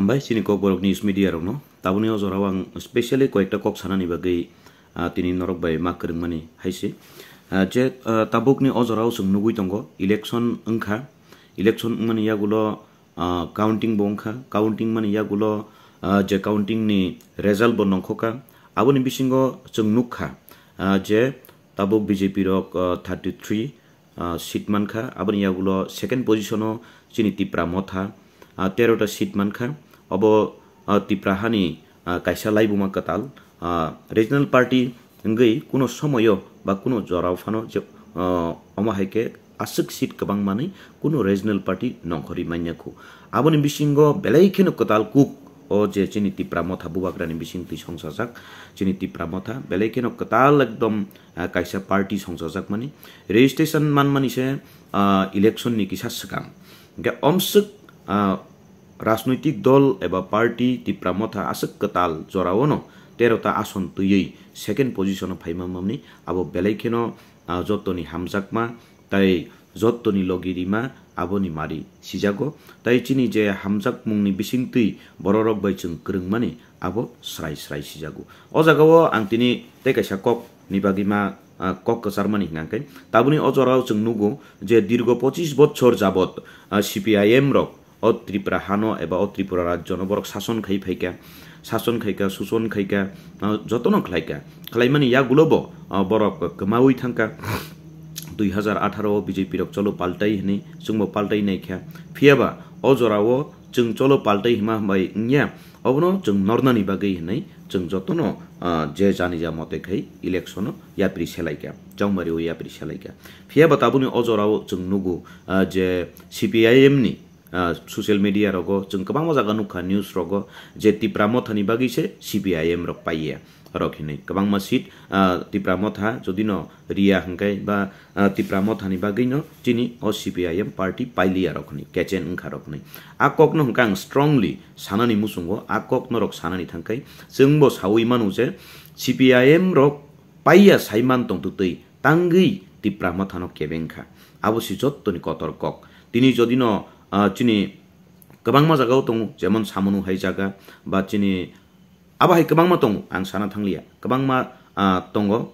हामबाय सिनि कक बरकनि निउज मिडिया रनो ताबुनि अजराव आं स्पेशलि कयेकटा कक सानानि बागै तिनि नरक बाय मा कोरोंमानि हायसे जे ताबुकनि अजराव सोंनुगुइ दङ इलेक्सन ओंखा इलेक्सन माने यागुलो काउन्टिं बंखा काउन्टिं माने यागुलो जे काउन्टिंनि रेजाल्ट बो नंखका आबुनि बिसिंग जोंनुखा जे তাবুক বিজেপির থার্টি থ্রি সিট মানখা আবার ইয়াগুলো সেকেন্ড পজিশনও চিনি তিপ্রা মথা তেরোটা সিট মানখা अब ती प्राहानि कायसा लाइबुमा काताल রিজনাল পার্টি গই কোনো সময়ও বা কোনো জরাও ফানো যে অমাহাইকে আসুক সিট গবাং মানে কোনো রিজনাল পার্টি নখরি মাইনাকু আবনি বিসিঙ্গ বেলাইখেন কতাল কুক ও যে চিনি তিপ্রা মথা বুবাগ্রানি বিসিং তুই সংসাজাক চিনি তিপ্রা মথা বেলাইখেন কতাল একদম কাইসা পার্টি সংসাজাক মানে রেজিস্ট্রেশন মান মানিছে ইলেকশন নিকি সাসকাম অমসুক রাজনৈতিক দল এবার পার্টি তিপ্রা মথা আসক্ক তাল জরাওনো তেরোটা আসন তুইয়ই সেকেন্ড পজিশন ফাইমামামনি আবো বেলাইখেন যতনি হামজাকমা তাই যতনি লগিরিমা আবনি মারি সিজাগো তাই চিনি যে হামজাক মুংনি বিসিং তুই বড় রক বাই চুং ক্রংমানি আবো স্রাই স্রাই সিজাগো অ জাগাও আং তিনি তাই কাইসা কক নিবাগিমা কক কসারমানি হিনাঙ্কাই তাবনি অজরাও চুং নুগো যে দীর্ঘ পঁচিশ বছর যাবত সিপিআইএম রক অ ত্রিপুরা হানো এবা অ ত্রিপুরা রাজ্য বরক শাসন খাই ফাইকা শাসন খাইকা শোষণ খাইকা যত্ন খাইকা খালাইমানি ইয়াগুলোব বরক কমাউই থাকা দুই হাজার আঠারো বিজেপি রক চলো পাল্টাই হিনি চুংব পাল্টাই নাইখা ফিয়াবা অজরাও চুং চলো পাল্টাই হিমা হামাই ইয়া অবনো চুং নরনানি বাগৈ হিনাই চুং যতন যে জানি যা মতে খাই ইলেকশন ইয়াপ্রি সেলাইকা চংমারি ও ইয়াপ্রি সেলাইকা ফিয়াবা তাবুনি অজরাও চুং নুগু যে সিপিআইএমনি ससियेल मिडिया रगो जों गोबां मोजां नुखा निउस रगो जे तिप्रा मथानि बागैसो सिबिआइएम रग पाइया रखिनै गोबां मा सिट तिप्रा मथा जुदि न रिया हंगाय बा तिप्रा मथानि बागै न तिनि अ सिबिआइएम पार्टी पाइलिया रखनि केचेन ओंखा रखनि आकक न हंखा आं स्ट्रंलि सानानि मुसुंगो आकक न रग सानानि थांखाय जोंबो सावै मानु जे सिबिआइएम रग पाइया साइमान तंतुतै तांगै तिप्रा मथानो केबेंखा আবশ্যক যত্তনি কতর্কক তিনি যদি ন chini kabangma jagao tongo jemon samunu hai jaga ba chini aba hai kabangma tongo ang sana thanglia kabangma tongo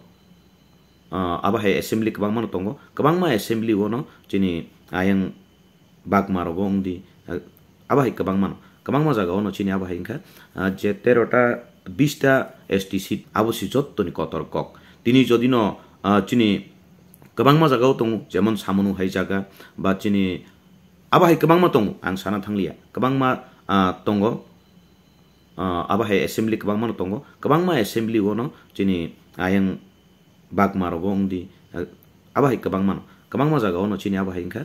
aba hai assembly kabangma no tongo kabangma assembly go no chini ayang bagma rogo ongdi aba hai kabangma no kabangma jagao no chini aba hai ingkha je 13 ta 20 ta ST seat abosi jottoni kotor kok tini jodi no chini kabangma jagao tongo jemon samunu hai jaga ba chini Aba hai kebang ma tongo ang sana tang lia kebang ma ah, tongo ah, aba hai assembly kebang ma tongo kebang ma assembly wono chini ayang bag ma robo ngdi aba ah, hai kebang ma kebang ma zaga wono chini aba hai ngka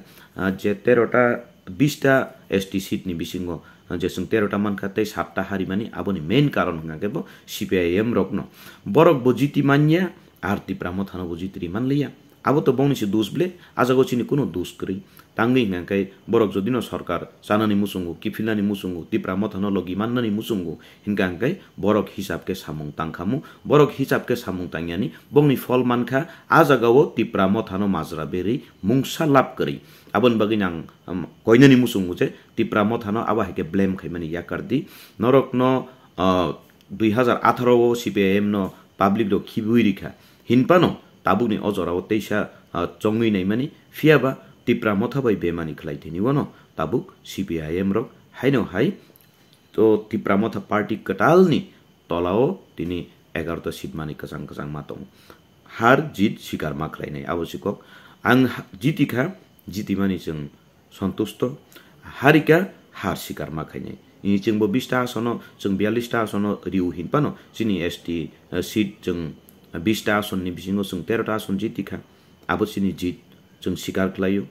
je terota bista st seat ni bisingo je sung terota man ka tei sapta hari mani abo ni main karon ngka kebo cpim rokno borok bojiti manya arti pramo tano bojiti riman lia 아무것도 봉니시 두스블레 아자고치니 꾸노 두스크리 당니 냥카이 버럭 조디노 সরকার সানানি মুসুঙ্গু কি মুসুঙ্গু তিপ্রা মথন লগি মান্নানি মুসুঙ্গু হিনকাঙ্কাই বরক হিসাবকে সামং তাংখামু বরক হিসাবকে সামং তাংয়ানি বংনি ফল মানখা আজাগাও তিপ্রা মথানো মাজরা বেরি মুংসা লাভ করি আবন বাগিনাং কইনানি মুসুঙ্গু যে তিপ্রা মথানো আবা হেকে blame খাইমানি ইয়াকার দি নরক ন দুই হাজার আঠারো সিপিআইএম ন পাবলিক র রিখা হিনপানো 따북니 어저라고 때이샤 정위 네이마니 피아바 띠프라 모타바이 베마니 클라이테니 ताबुक 따북 र 럭 하이노 तो 또 띠프라 모타 파티 까탈니 तलाओ तिनी एघार त सिटमानी कसाङ कसाङ मातौँ हार जित सिकार माख्राइ नै आवश्यक आं जितिखा जितिमानि जों सन्तुष्ट हारिका हार सिकार माखायनाय इनि जोंबो बिसथा आसनाव जों रिउ हिनपानो जोंनि एसटी सिट जों बिसता आसननि बिजोङाव जों तेर'ता आसन जितिखा आबो जोंनि जित जों सिगार खालायो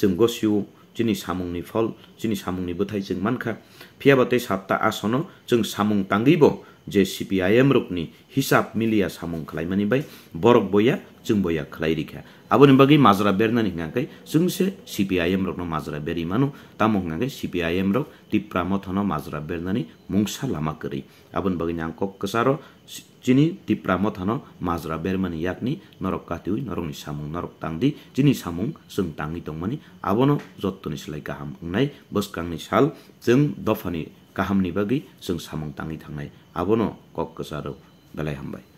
जों गसियो जोंनि सामुंनि फल जोंनि सामुंनि बोथाय जों मानखा फियाबाते सातता आसनाव जों सामुं तांगिब जे सिपिआइएम रुपनि हिसाब मिलिया सामुं खालायमानिबाय बरक बया जों बया खालायरिखा आबोनि बागै माजरा बेरनानै हिङाखै जोंसे सिपिआइएम रकनो माजरा बेरि मानु तामो हिङाखै सिपिआइएम रक तिप्रा मथनो माजरा बेरनानै मुंसा लामा गोरै आबोनि बागै आं कक कसार जिनी तिप्रा मनो माजरारमिनि यागनी नरक काति नरङ सानो नरक दाधि जिनी सामु जु दाहि दौनि अब नो जो सिलि गु बसकङ साल जु दफा नि गहाम बगै जुन सामो दागिङ अब नकार